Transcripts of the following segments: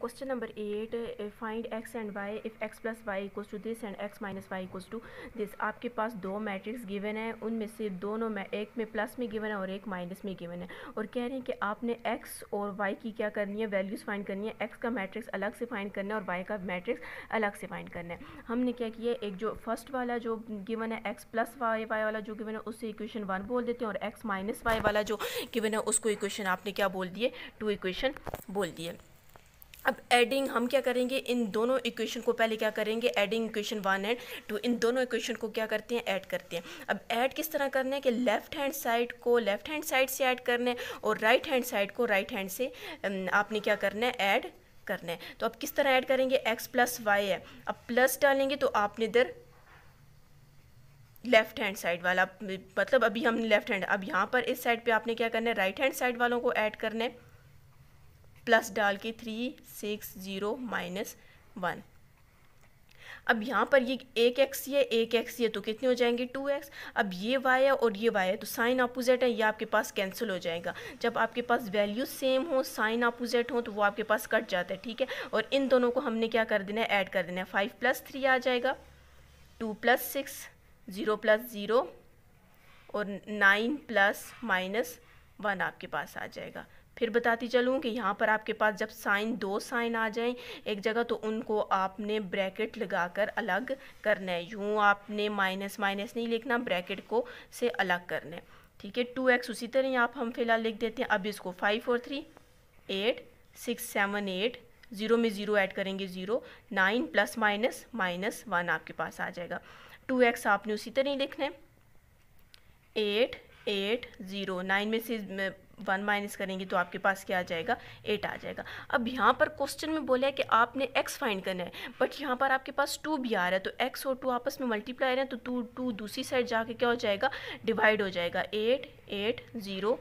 question number eight find X and Y if X plus Y equal to this and X minus Y equal to this आपके पास दो matrix given है उनमें से दोनों में एक में प्लस में गिवन है और एक माइनस में गिवन है और कह रहे हैं कि आपने एक्स और वाई की क्या करनी है वैल्यूज़ फाइंड करनी है एक्स का मैट्रिक्स अलग से फाइंड करना है और वाई का मैट्रिक्स अलग से फाइंड करना है हमने क्या किया एक जो फर्स्ट वाला जो गिवन है एक्स प्लस वाई वाई वाला जो गिवन है उससे इक्वेशन वन बोल देते हैं और एक्स माइनस वाई वाला जो गिवन है उसको इक्वेशन आपने क्या बोल दिए टू इक्वेशन बोल दिए अब एडिंग हम क्या करेंगे इन दोनों इक्वेशन को पहले क्या करेंगे adding equation one and two इन दोनों इक्वेशन को क्या करते हैं ऐड करते हैं अब ऐड किस तरह करना है कि लेफ्ट हैंड साइड को लेफ्ट हैंड साइड से ऐड करना है और राइट हैंड साइड को राइट हैंड से आपने क्या करना है ऐड करना है तो अब किस तरह ऐड करेंगे एक्स प्लस वाई है अब प्लस डालेंगे तो आपने इधर लेफ्ट हैंड साइड वाला मतलब अभी हमने लेफ्ट हैंड अब यहाँ पर इस साइड पे आपने क्या करना है राइट हैंड साइड वालों को ऐड करना है प्लस डाल के three six zero minus one अब यहाँ पर ये एक एक्स ये एक एक्स ये तो कितने हो जाएंगे टू एक्स अब ये वाई है और ये वाई है तो साइन अपोजिट है ये आपके पास कैंसिल हो जाएगा जब आपके पास वैल्यू सेम हो साइन अपोजिट हो तो वो आपके पास कट जाता है ठीक है और इन दोनों को हमने क्या कर देना है ऐड कर देना है फाइव प्लस थ्री आ जाएगा two plus six zero plus zero और नाइन प्लस माइनस वन आपके पास आ जाएगा फिर बताती चलूँ कि यहाँ पर आपके पास जब साइन दो साइन आ जाएं एक जगह तो उनको आपने ब्रैकेट लगाकर अलग करना है यूँ आपने माइनस माइनस नहीं लिखना ब्रैकेट को से अलग करना है ठीक है टू एक्स उसी तरह आप हम फिलहाल लिख देते हैं अब इसको five four three eight six seven eight zero में ज़ीरो ऐड करेंगे zero nine plus minus minus one आपके पास आ जाएगा टू एक्स आपने उसी तरह ही लिखना है एट एट ज़ीरो नाइन में से वन माइनस करेंगे तो आपके पास क्या आ जाएगा एट आ जाएगा अब यहाँ पर क्वेश्चन में बोला है कि आपने एक्स फाइंड करना है बट यहाँ पर आपके पास टू भी आ रहा है तो एक्स और टू आपस में मल्टीप्लाई रहे तो टू टू दूसरी साइड जाके क्या हो जाएगा डिवाइड हो जाएगा एट एट ज़ीरो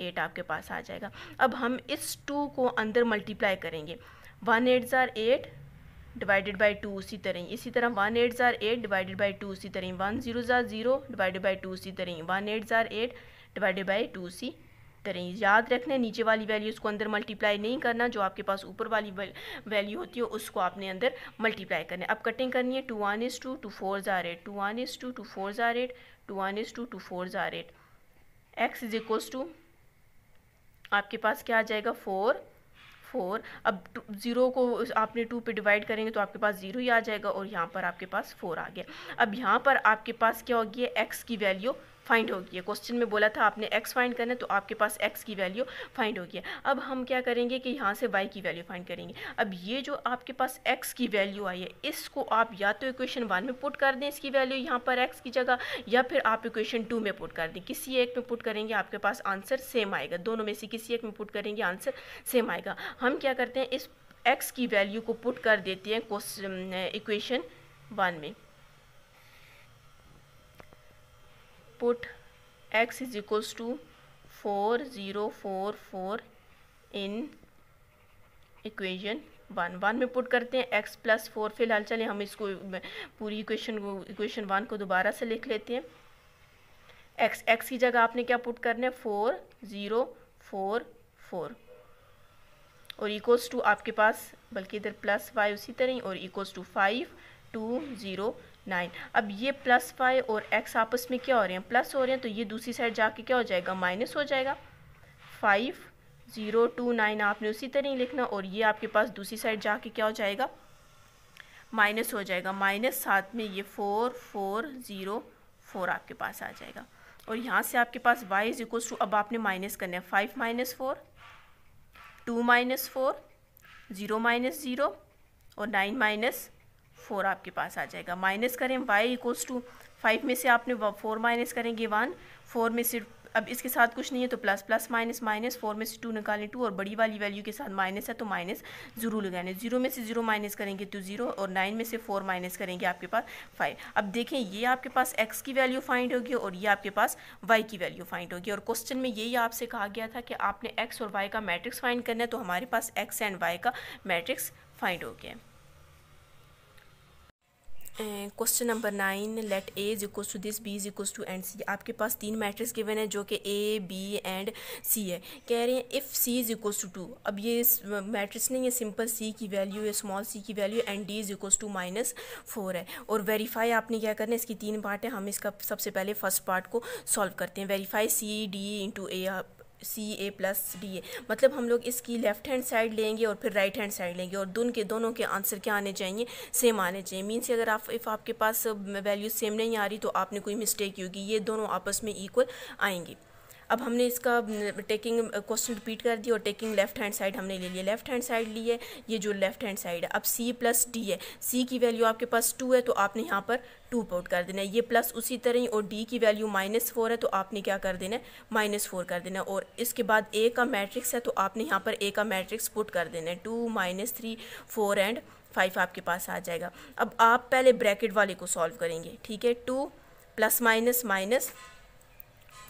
एट आपके पास आ जाएगा अब हम इस टू को अंदर मल्टीप्लाई करेंगे वन एट ज़ार एट डिवाइडेड बाई टू उसी तरह ही इसी तरह वन एट ज़ार एट डिवाइडेड बाई टू उसी तरह ही वन जीरो ज़ार ज़ीरो डिवाइडेड बाई टू उसी तरह ही वन एट ज़ार एट डिवाइडेड बाई टू उसी तरह ही याद रखना है नीचे वाली वैल्यू उसको अंदर मल्टीप्लाई नहीं करना जो आपके पास ऊपर वाली वैल्यू होती है उसको आपने अंदर मल्टीप्लाई करना है अब कटिंग करनी है two one is two two four tsar eight two one is two two four tsar eight two one is two two four tsar eight X is equals to आपके पास क्या आ जाएगा फोर फोर अब zero को आपने to पे divide करेंगे तो आपके पास ज़ीरो ही आ जाएगा और यहाँ पर आपके पास फोर आ गया अब यहाँ पर आपके पास क्या हो गया एक्स की वैल्यू फाइंड हो गया क्वेश्चन में बोला था आपने एक्स फाइंड करना है तो आपके पास एक्स की वैल्यू फाइंड हो गया अब हम क्या करेंगे कि यहाँ से वाई की वैल्यू फाइंड करेंगे अब ये जो आपके पास एक्स की वैल्यू आई है इसको आप या तो इक्वेशन वन में पुट कर दें इसकी वैल्यू यहाँ पर एक्स की जगह या फिर आप इक्वेशन टू में पुट कर दें किसी एक में पुट करेंगे आपके पास आंसर सेम आएगा दोनों में से किसी एक में पुट करेंगे आंसर सेम आएगा हम क्या करते हैं इस एक्स की वैल्यू को पुट कर देते हैं इक्वेशन वन में put x is equals to 4044 in equation one one में पुट करते हैं एक्स प्लस फोर फिलहाल चले हम इसको पूरी इक्वेशन को इक्वेशन वन को दोबारा से लिख लेते हैं एक्स एक्स की जगह आपने क्या पुट करना है फोर ज़ीरो फोर फोर और इक्वल्स टू आपके पास बल्कि इधर प्लस वाई उसी तरह ही और equals to five two zero nine अब ये प्लस फाइव और एक्स आपस में क्या हो रहे हैं प्लस हो रहे हैं तो ये दूसरी साइड जाके क्या हो जाएगा माइनस हो जाएगा फाइव ज़ीरो टू नाइन आपने उसी तरह ही लिखना और ये आपके पास दूसरी साइड जाके क्या हो जाएगा माइनस हो जाएगा माइनस साथ में ये फोर फोर ज़ीरो फोर आपके पास आ जाएगा और यहाँ से आपके पास y इज़ इक्वल्स टू अब आपने माइनस करना है five minus four two minus four zero minus zero और नाइन माइनस फोर आपके पास आ जाएगा माइनस करें वाई इक्वल्स टू फाइव में से आपने फोर माइनस करेंगे वन फोर में से अब इसके साथ कुछ नहीं है तो plus plus minus minus four में से टू निकालें टू और बड़ी वाली वैल्यू के साथ माइनस है तो माइनस ज़रूर लगाने जीरो में से जीरो माइनस करेंगे तो जीरो और नाइन में से फोर माइनस करेंगे आपके पास फाइव अब देखें ये आपके पास एक्स की वैल्यू फाइंड होगी और ये आपके पास वाई की वैल्यू फाइंड होगी और क्वेश्चन में यही आपसे कहा गया था कि आपने एक्स और वाई का मैट्रिक्स फाइंड करना है तो हमारे पास एक्स एंड वाई का मैट्रिक्स फाइंड हो गया question number nine let A is equal to this B is equal to and C आपके पास तीन मैट्रिक्स गिवन है जो कि ए बी एंड सी है कह रहे हैं if C is equal to two अब ये मैट्रिक्स नहीं है सिंपल सी की वैल्यू है स्मॉल सी की value and D is equal to minus four है और वेरीफाई आपने क्या करना है इसकी तीन पार्ट है हम इसका सबसे पहले फर्स्ट पार्ट को सॉल्व करते हैं verify C D into A C A plus D A मतलब हम लोग इसकी लेफ़्ट हैंड साइड लेंगे और फिर राइट हैंड साइड लेंगे और दोनों के दोनों के आंसर क्या आने चाहिए सेम आने चाहिए मीन्स अगर आप इफ़ आपके पास वैल्यू uh, सेम नहीं आ रही तो आपने कोई मिस्टेक की होगी ये दोनों आपस में इक्वल आएंगी अब हमने इसका टेकिंग क्वेश्चन रिपीट कर दिया और टेकिंग लेफ्ट हैंड साइड हमने ले लिया लेफ्ट हैंड साइड ली है ये जो लेफ्ट हैंड साइड है अब सी प्लस डी है सी की वैल्यू आपके पास टू है तो आपने यहाँ पर टू पुट कर देना है ये प्लस उसी तरह ही और डी की वैल्यू माइनस फोर है तो आपने क्या कर देना है माइनस फोर कर देना है और इसके बाद ए का मैट्रिक्स है तो आपने यहाँ पर ए का मैट्रिक्स पुट कर देना है two minus three four and five आपके पास आ जाएगा अब आप पहले ब्रैकेट वाले को सॉल्व करेंगे ठीक है two plus minus minus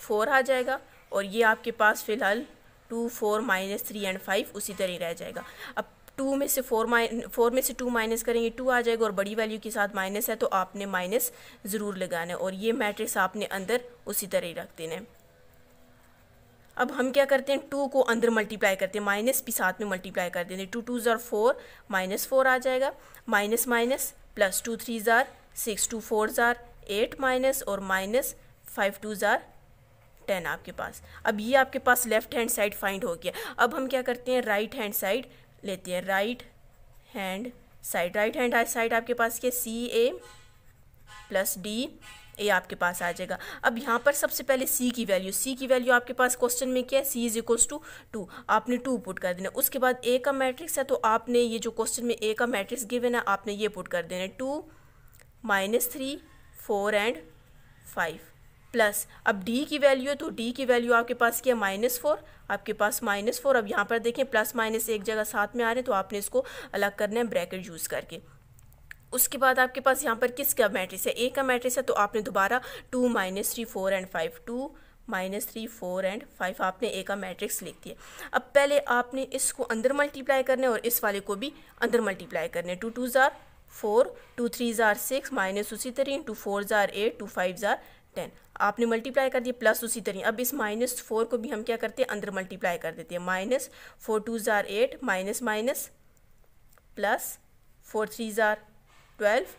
four आ जाएगा और ये आपके पास फ़िलहाल two four minus three and five उसी तरह रह जाएगा अब टू में से फोर माइन फोर में से टू माइनस करेंगे टू आ जाएगा और बड़ी वैल्यू के साथ माइनस है तो आपने माइनस ज़रूर लगाना है और ये मैट्रिक्स आपने अंदर उसी तरह ही रख देना है अब हम क्या करते हैं टू को अंदर मल्टीप्लाई करते हैं माइनस भी साथ में मल्टीप्लाई कर देते हैं two two za four minus four आ जाएगा minus minus plus two three za six two four ज़ार एट माइनस और minus five two za ten आपके पास अब ये आपके पास लेफ्ट हैंड साइड फाइंड हो गया अब हम क्या करते हैं राइट हैंड साइड लेते हैं right hand side right hand side आपके पास क्या सी ए प्लस डी ए आपके पास आ जाएगा अब यहाँ पर सबसे पहले सी की वैल्यू सी की वैल्यू आपके पास क्वेश्चन में क्या है C is equals to two आपने टू पुट कर देना उसके बाद ए का मैट्रिक्स है तो आपने ये जो क्वेश्चन में ए का मैट्रिक्स गिवन है आपने ये पुट कर देना two minus three four and five plus अब डी की वैल्यू है तो डी की वैल्यू आपके पास क्या माइनस फोर आपके पास माइनस फोर अब यहाँ पर देखें प्लस माइनस एक जगह साथ में आ रहे हैं तो आपने इसको अलग करना है ब्रैकेट यूज़ करके उसके बाद आपके पास यहाँ पर किसका मैट्रिक्स है ए का मैट्रिक्स है तो आपने दोबारा two minus three four and five two minus three four and five आपने ए का मैट्रिक्स लिख दिया अब पहले आपने इसको अंदर मल्टीप्लाई करना है और इस वाले को भी अंदर मल्टीप्लाई करना है two two za four two three za six minus उसी तरह टू फोर ज़ार eight two five za ten आपने मल्टीप्लाई कर दिया प्लस उसी तरह अब इस माइनस फोर को भी हम क्या करते हैं अंदर मल्टीप्लाई कर देते हैं minus four two za eight minus minus plus four three za twelve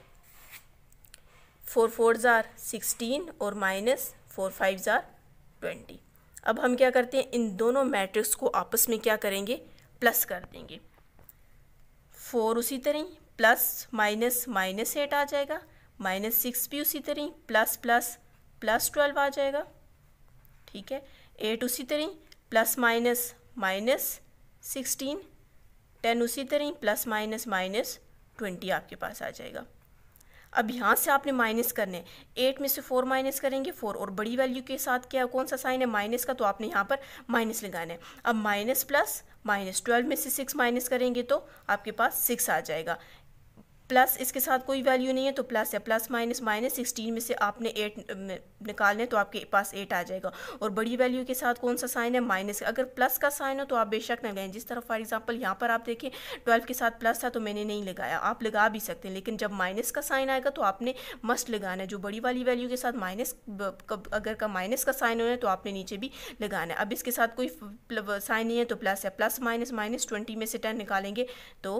four four za sixteen और minus four five za twenty अब हम क्या करते हैं इन दोनों मैट्रिक्स को आपस में क्या करेंगे प्लस कर देंगे फोर उसी तरह प्लस माइनस माइनस एट आ जाएगा माइनस सिक्स भी उसी तरह प्लस प्लस प्लस ट्वेल्व आ जाएगा ठीक है एट उसी तरह plus minus minus sixteen ten उसी तरह प्लस माइनस माइनस ट्वेंटी आपके पास आ जाएगा अब यहाँ से आपने माइनस करने हैं एट में से फोर माइनस करेंगे फोर और बड़ी वैल्यू के साथ क्या कौन सा साइन है माइनस का तो आपने यहाँ पर माइनस लगाना है अब माइनस प्लस माइनस ट्वेल्व में से सिक्स माइनस करेंगे तो आपके पास सिक्स आ जाएगा प्लस इसके साथ कोई वैल्यू नहीं है तो प्लस है प्लस माइनस माइनस सिक्सटीन में से आपने एट निकालने तो आपके पास एट आ जाएगा और बड़ी वैल्यू के साथ कौन सा साइन है माइनस अगर प्लस का साइन हो तो आप बेशक ना लें जिस तरह फॉर एग्जाम्पल यहाँ पर आप देखें ट्वेल्व के साथ प्लस था तो मैंने नहीं लगाया आप लगा भी सकते हैं लेकिन जब माइनस का साइन आएगा तो आपने मस्ट लगाना है जो बड़ी वाली वैल्यू के साथ माइनस अगर का माइनस का साइन होना है तो आपने नीचे भी लगाना है अब इसके साथ कोई साइन नहीं है तो प्लस है प्लस माइनस माइनस ट्वेंटी में से टेन निकालेंगे तो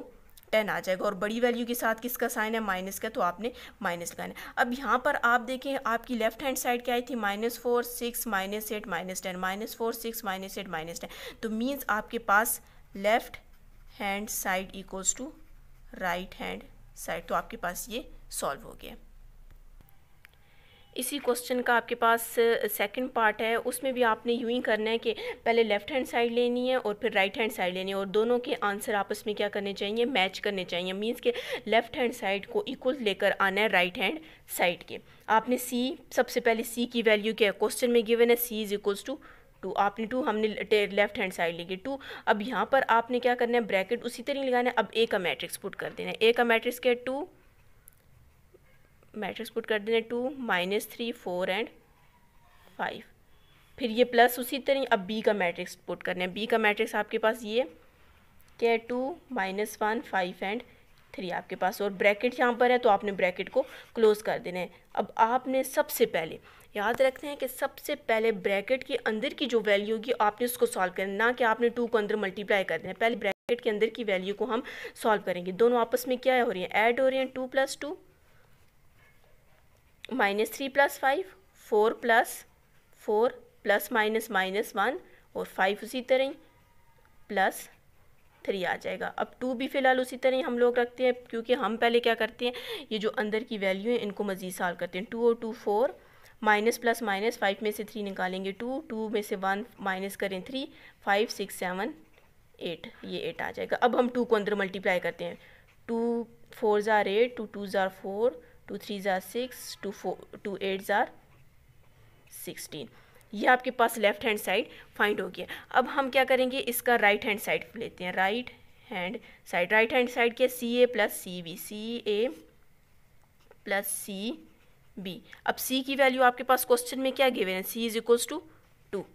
टेन आ जाएगा और बड़ी वैल्यू के साथ किसका साइन है माइनस का तो आपने माइनस लगाना है अब यहाँ पर आप देखें आपकी लेफ्ट हैंड साइड क्या आई थी minus four six minus eight minus ten minus four six minus eight minus ten तो मीन्स आपके पास left hand side equals to right hand side तो आपके पास ये सॉल्व हो गया इसी क्वेश्चन का आपके पास सेकंड पार्ट है उसमें भी आपने यूँ ही करना है कि पहले लेफ़्ट हैंड साइड लेनी है और फिर राइट हैंड साइड लेनी है और दोनों के आंसर आपस में क्या करने चाहिए मैच करने चाहिए मीन्स के लेफ़्ट हैंड साइड को इक्वल लेकर आना है राइट हैंड साइड के आपने सी सबसे पहले सी की वैल्यू क्या है क्वेश्चन में गिवन है C is equals to two आपने टू हमने लेफ्ट हैंड साइड लेके टू अब यहाँ पर आपने क्या करना है ब्रैकेट उसी तरह लगाना है अब ए का मैट्रिक्स पुट कर देना है ए का मैट्रिक्स क्या है टू मैट्रिक्स पुट कर देना two minus three four and five फिर ये प्लस उसी तरह अब बी का मैट्रिक्स पुट करना है बी का मैट्रिक्स आपके पास ये क्या है two minus one five and three आपके पास और ब्रैकेट यहाँ पर है तो आपने ब्रैकेट को क्लोज़ कर देना है अब आपने सबसे पहले याद रखते हैं कि सबसे पहले ब्रैकेट के अंदर की जो वैल्यू होगी आपने उसको सॉल्व करना ना कि आपने टू को अंदर मल्टीप्लाई कर देना पहले ब्रैकेट के अंदर की वैल्यू को हम सॉल्व करेंगे दोनों आपस में क्या हो रही है ऐड हो रही हैं two plus two minus three plus five four plus four plus minus minus one और फाइव उसी तरह प्लस थ्री आ जाएगा अब टू भी फ़िलहाल उसी तरह हम लोग रखते हैं क्योंकि हम पहले क्या करते हैं ये जो अंदर की वैल्यू है इनको मज़ीद सॉल्व करते हैं टू और two four minus plus minus five में से थ्री निकालेंगे टू टू में से वन माइनस करें three five six seven eight ये एट आ जाएगा अब हम टू को अंदर मल्टीप्लाई करते हैं टू फोर ज़ार eight two two za four two three za six two four two eight za sixteen ये आपके पास लेफ़्ट हैंड साइड फाइंड हो गया अब हम क्या करेंगे इसका राइट हैंड साइड लेते हैं right hand side right hand side क्या C A plus C B C A plus C B अब सी की वैल्यू आपके पास क्वेश्चन में क्या गिवेन है C is equals to two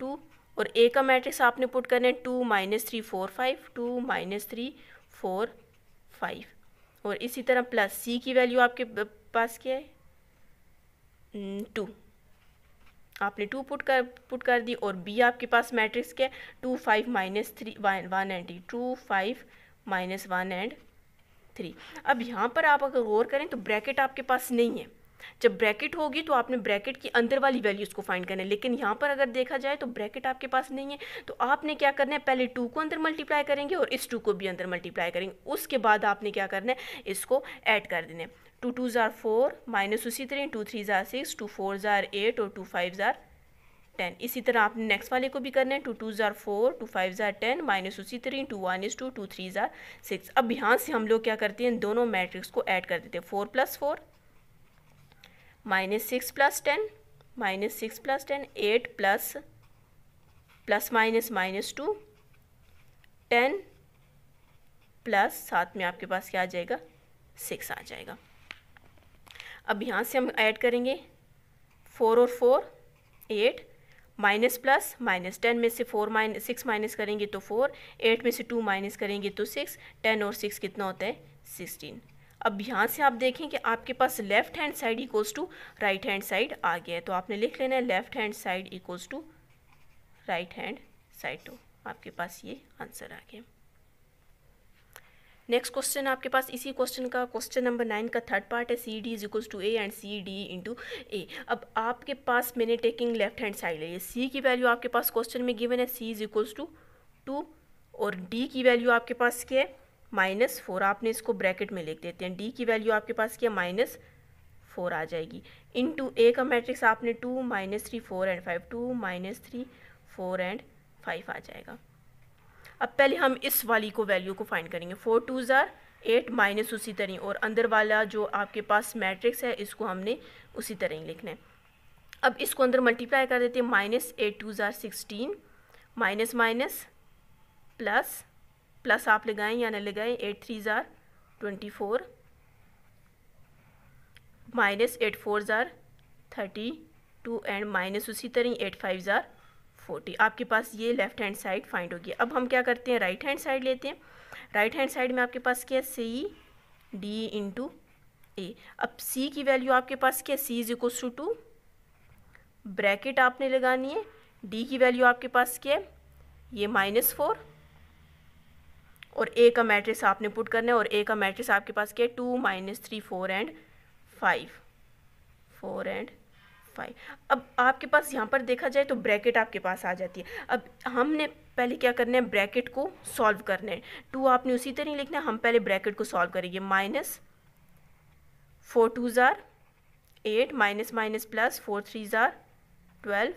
two two A का मैट्रिक्स आपने पुट करना है two minus three four five two minus three four five और इसी तरह प्लस सी की वैल्यू आपके पास क्या है टू हम्म, आपने टू पुट कर पुट कर दी और बी आपके पास मैट्रिक्स के two five minus three one one and three two five minus one and three अब यहाँ पर आप अगर गौर करें तो ब्रैकेट आपके पास नहीं है जब ब्रैकेट होगी तो आपने ब्रैकेट की अंदर वाली वैल्यूज़ को फाइंड करना है लेकिन यहाँ पर अगर देखा जाए तो ब्रैकेट आपके पास नहीं है तो आपने क्या करना है पहले टू को अंदर मल्टीप्लाई करेंगे और इस टू को भी अंदर मल्टीप्लाई करेंगे उसके बाद आपने क्या करना है इसको ऐड कर देना है two two za four minus उसी तरह two three za six two four ज़ार एट और टू फाइव ज़ार टेन इसी तरह आपने नेक्स्ट वाले को भी करना है two two za four two five za ten minus उसी तरह two one is two two three za six अब यहाँ से हम लोग क्या करते हैं दोनों मैट्रिक्स को ऐड कर देते हैं four plus four minus six plus ten minus six plus ten eight plus plus minus minus two ten plus साथ में आपके पास क्या आ जाएगा सिक्स आ जाएगा अब यहाँ से हम ऐड करेंगे फोर और four eight minus plus minus ten में से फोर माइनस सिक्स माइनस करेंगे तो फोर एट में से टू माइनस करेंगे तो सिक्स टेन और सिक्स कितना होता है सिक्सटीन अब यहाँ से आप देखें कि आपके पास left hand side equals to right hand side आ गया है तो आपने लिख लेना है left hand side equals to right hand side two आपके पास ये आंसर आ गया नेक्स्ट क्वेश्चन आपके पास इसी क्वेश्चन का क्वेश्चन नंबर नाइन का थर्ड पार्ट है C D is equals to A and C D into A अब आपके पास मैंने टेकिंग लेफ्ट हैंड साइड है ये सी की वैल्यू आपके पास क्वेश्चन में गिवन है C is equals to two और डी की वैल्यू आपके पास क्या है माइनस फोर आपने इसको ब्रैकेट में लिख देते हैं डी की वैल्यू आपके पास क्या माइनस फोर आ जाएगी इन टू ए का मैट्रिक्स आपने two minus three four and five two minus three four and five आ जाएगा अब पहले हम इस वाली को वैल्यू को फाइंड करेंगे four two za eight minus उसी तरह और अंदर वाला जो आपके पास मैट्रिक्स है इसको हमने उसी तरह ही लिखना है अब इसको अंदर मल्टीप्लाई कर देते हैं minus eight two za sixteen minus minus plus plus आप लगाएं या न लगाएं eight three za twenty four minus eight four za thirty two and minus उसी तरह एट फाइव ज़ार फोर्टी आपके पास ये लेफ़्ट हैंड साइड फाइंड होगी अब हम क्या करते हैं राइट हैंड साइड लेते हैं राइट हैंड साइड में आपके पास क्या है सी डी इंटू ए अब सी की वैल्यू आपके पास क्या है C is equals to two bracket आपने लगानी है डी की वैल्यू आपके पास क्या है ये माइनस फोर और ए का मैट्रिक्स आपने पुट करना है और ए का मैट्रिक्स आपके पास क्या है two minus three four and five four and five अब आपके पास यहाँ पर देखा जाए तो ब्रैकेट आपके पास आ जाती है अब हमने पहले क्या करना है ब्रैकेट को सॉल्व करना है टू आपने उसी तरह ही लिखना है हम पहले ब्रैकेट को सॉल्व करेंगे minus four two za eight minus minus plus four three za twelve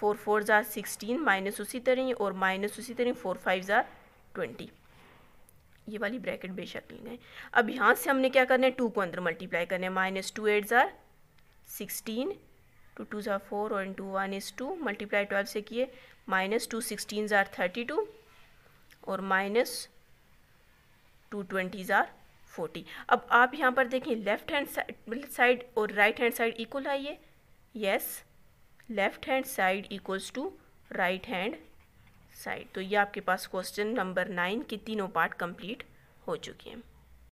four four za sixteen minus उसी तरह और माइनस उसी तरह फोर फाइव ज़ार ट्वेंटी ये वाली ब्रैकेट बेशक है अब यहाँ से हमने क्या करना है टू को अंदर मल्टीप्लाई करना है minus two eight za sixteen two two za four और into one is two multiply twelve से किए minus two sixteen za thirty two और minus two twenty za forty अब आप यहाँ पर देखें लेफ़्ट हैंड साइड साइड और राइट हैंड साइड इक्वल आइए yes left hand side equals to right hand side तो ये आपके पास क्वेश्चन नंबर नाइन के तीनों पार्ट कंप्लीट हो चुके हैं